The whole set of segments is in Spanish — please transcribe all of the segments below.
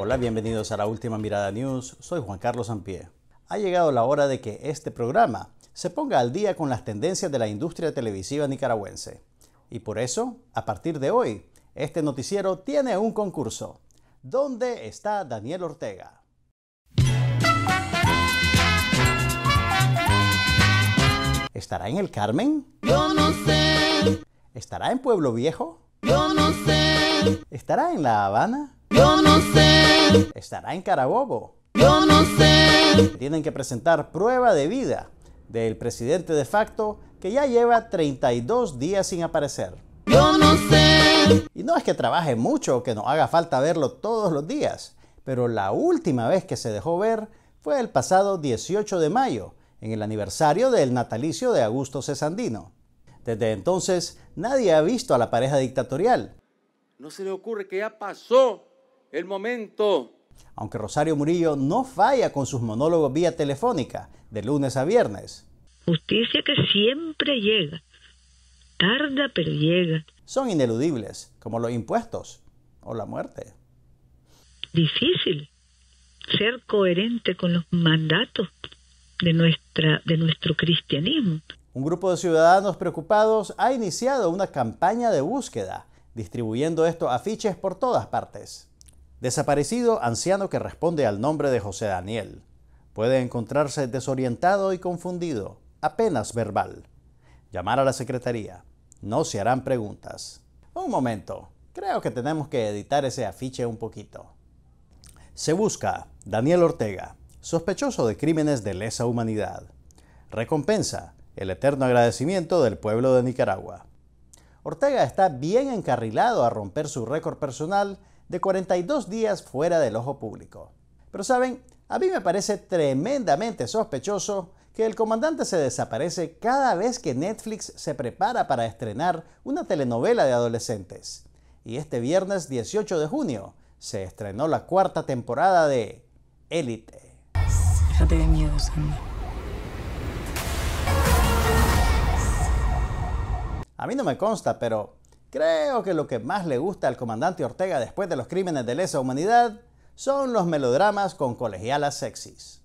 Hola, bienvenidos a la última mirada news. Soy Juan Carlos Ampie. Ha llegado la hora de que este programa se ponga al día con las tendencias de la industria televisiva nicaragüense. Y por eso, a partir de hoy, este noticiero tiene un concurso. ¿Dónde está Daniel Ortega? ¿Estará en el Carmen? Yo no sé. ¿Estará en Pueblo Viejo? Yo no sé. ¿Estará en La Habana? Yo no sé. Estará en Carabobo. Yo no sé. Tienen que presentar prueba de vida del presidente de facto que ya lleva 32 días sin aparecer. Yo no sé. Y no es que trabaje mucho o que nos haga falta verlo todos los días, pero la última vez que se dejó ver fue el pasado 18 de mayo, en el aniversario del natalicio de Augusto Cesandino. Desde entonces, nadie ha visto a la pareja dictatorial. No se le ocurre que ya pasó el momento. Aunque Rosario Murillo no falla con sus monólogos vía telefónica, de lunes a viernes. Justicia que siempre llega, tarda pero llega. Son ineludibles, como los impuestos o la muerte. Difícil ser coherente con los mandatos de, nuestra, de nuestro cristianismo. Un grupo de ciudadanos preocupados ha iniciado una campaña de búsqueda, distribuyendo estos afiches por todas partes. Desaparecido anciano que responde al nombre de José Daniel. Puede encontrarse desorientado y confundido, apenas verbal. Llamar a la secretaría. No se harán preguntas. Un momento, creo que tenemos que editar ese afiche un poquito. Se busca Daniel Ortega, sospechoso de crímenes de lesa humanidad. Recompensa, el eterno agradecimiento del pueblo de Nicaragua. Ortega está bien encarrilado a romper su récord personal de 42 días fuera del ojo público. Pero saben, a mí me parece tremendamente sospechoso que el comandante se desaparece cada vez que Netflix se prepara para estrenar una telenovela de adolescentes. Y este viernes 18 de junio se estrenó la cuarta temporada de Élite. A mí no me consta, pero Creo que lo que más le gusta al comandante Ortega después de los crímenes de lesa humanidad son los melodramas con colegialas sexys.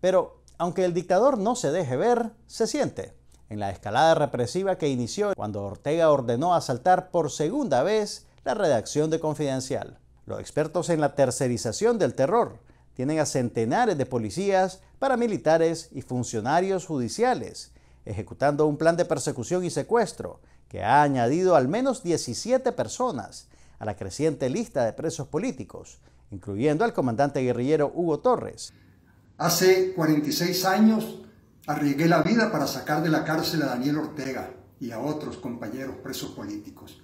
Pero aunque el dictador no se deje ver, se siente. En la escalada represiva que inició cuando Ortega ordenó asaltar por segunda vez la redacción de Confidencial. Los expertos en la tercerización del terror tienen a centenares de policías, paramilitares y funcionarios judiciales, ejecutando un plan de persecución y secuestro que ha añadido al menos 17 personas a la creciente lista de presos políticos, incluyendo al comandante guerrillero Hugo Torres. Hace 46 años arriesgué la vida para sacar de la cárcel a Daniel Ortega y a otros compañeros presos políticos.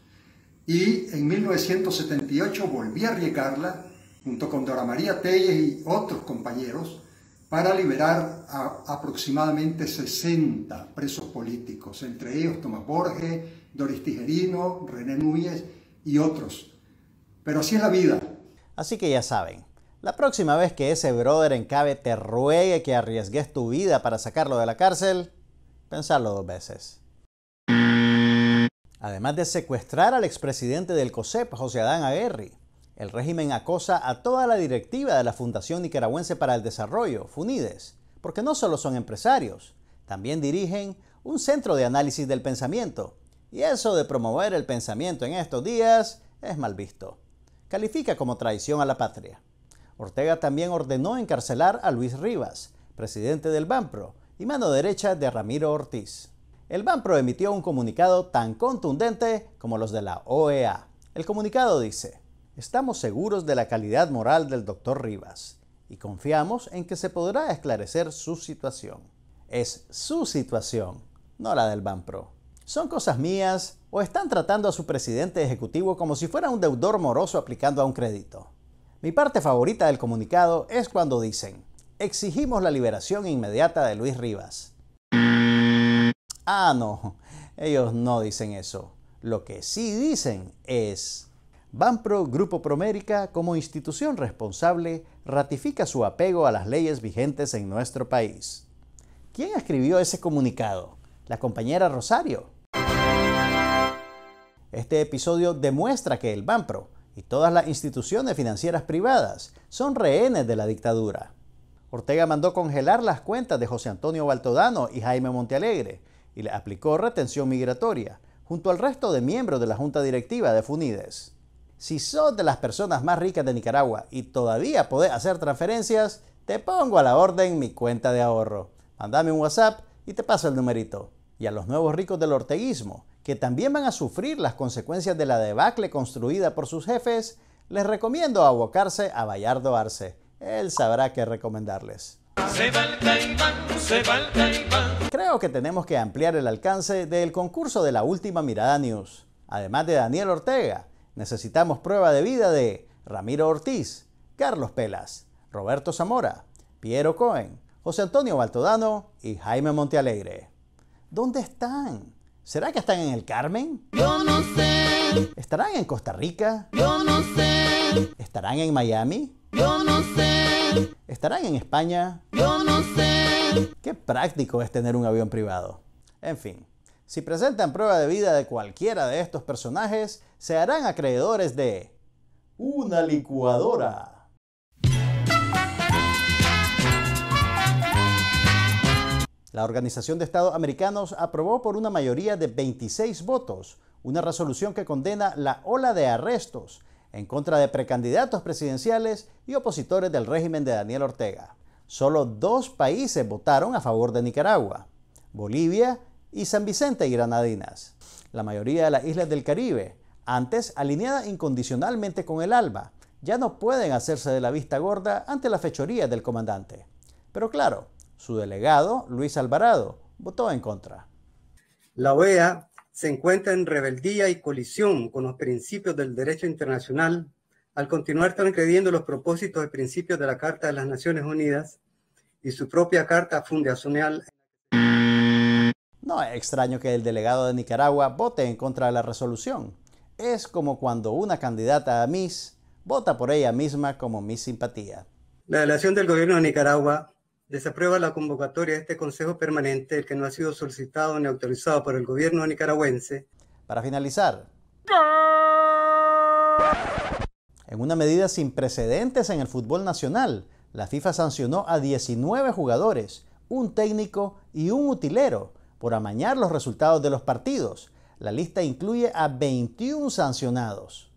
Y en 1978 volví a arriesgarla junto con Dora María Telles y otros compañeros, para liberar a aproximadamente 60 presos políticos, entre ellos Tomás Borges, Doris Tijerino, René Núñez y otros. Pero así es la vida. Así que ya saben, la próxima vez que ese brother en cabe te ruegue que arriesgues tu vida para sacarlo de la cárcel, pensarlo dos veces. Además de secuestrar al expresidente del COSEP, José Adán Aguirre, el régimen acosa a toda la directiva de la Fundación Nicaragüense para el Desarrollo, FUNIDES, porque no solo son empresarios, también dirigen un centro de análisis del pensamiento. Y eso de promover el pensamiento en estos días es mal visto. Califica como traición a la patria. Ortega también ordenó encarcelar a Luis Rivas, presidente del BANPRO, y mano derecha de Ramiro Ortiz. El BANPRO emitió un comunicado tan contundente como los de la OEA. El comunicado dice, Estamos seguros de la calidad moral del doctor Rivas y confiamos en que se podrá esclarecer su situación. Es su situación, no la del Banpro. ¿Son cosas mías o están tratando a su presidente ejecutivo como si fuera un deudor moroso aplicando a un crédito? Mi parte favorita del comunicado es cuando dicen, exigimos la liberación inmediata de Luis Rivas. Ah, no, ellos no dicen eso. Lo que sí dicen es, Banpro Grupo Promérica, como institución responsable, ratifica su apego a las leyes vigentes en nuestro país. ¿Quién escribió ese comunicado? ¿La compañera Rosario? Este episodio demuestra que el Banpro y todas las instituciones financieras privadas son rehenes de la dictadura. Ortega mandó congelar las cuentas de José Antonio Baltodano y Jaime Montealegre y le aplicó retención migratoria junto al resto de miembros de la junta directiva de Funides. Si sos de las personas más ricas de Nicaragua y todavía podés hacer transferencias, te pongo a la orden mi cuenta de ahorro. Mandame un WhatsApp y te paso el numerito. Y a los nuevos ricos del orteguismo, que también van a sufrir las consecuencias de la debacle construida por sus jefes, les recomiendo abocarse a Bayardo Arce. Él sabrá qué recomendarles. Creo que tenemos que ampliar el alcance del concurso de la última Mirada News. Además de Daniel Ortega, Necesitamos prueba de vida de Ramiro Ortiz, Carlos Pelas, Roberto Zamora, Piero Cohen, José Antonio Baltodano y Jaime Montealegre. ¿Dónde están? ¿Será que están en el Carmen? Yo no sé. ¿Estarán en Costa Rica? Yo no sé. ¿Estarán en Miami? Yo no sé. ¿Estarán en España? Yo no sé. Qué práctico es tener un avión privado. En fin. Si presentan prueba de vida de cualquiera de estos personajes, se harán acreedores de una licuadora. La Organización de Estados Americanos aprobó por una mayoría de 26 votos una resolución que condena la ola de arrestos en contra de precandidatos presidenciales y opositores del régimen de Daniel Ortega. Solo dos países votaron a favor de Nicaragua, Bolivia y San Vicente y Granadinas. La mayoría de las islas del Caribe, antes alineadas incondicionalmente con el ALBA, ya no pueden hacerse de la vista gorda ante la fechoría del comandante. Pero claro, su delegado, Luis Alvarado, votó en contra. La OEA se encuentra en rebeldía y colisión con los principios del derecho internacional al continuar transgrediendo los propósitos y principios de la Carta de las Naciones Unidas y su propia Carta Fundacional no es extraño que el delegado de Nicaragua vote en contra de la resolución. Es como cuando una candidata a Miss vota por ella misma como Miss Simpatía. La delegación del gobierno de Nicaragua desaprueba la convocatoria de este Consejo Permanente, el que no ha sido solicitado ni autorizado por el gobierno nicaragüense. Para finalizar, en una medida sin precedentes en el fútbol nacional, la FIFA sancionó a 19 jugadores, un técnico y un utilero por amañar los resultados de los partidos. La lista incluye a 21 sancionados.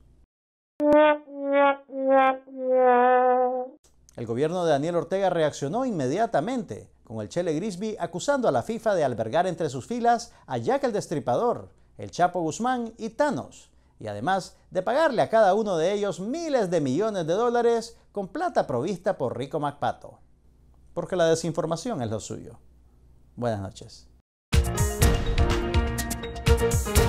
El gobierno de Daniel Ortega reaccionó inmediatamente, con el Chele Grisby acusando a la FIFA de albergar entre sus filas a Jack el Destripador, el Chapo Guzmán y Thanos, y además de pagarle a cada uno de ellos miles de millones de dólares con plata provista por Rico MacPato. Porque la desinformación es lo suyo. Buenas noches. Thank you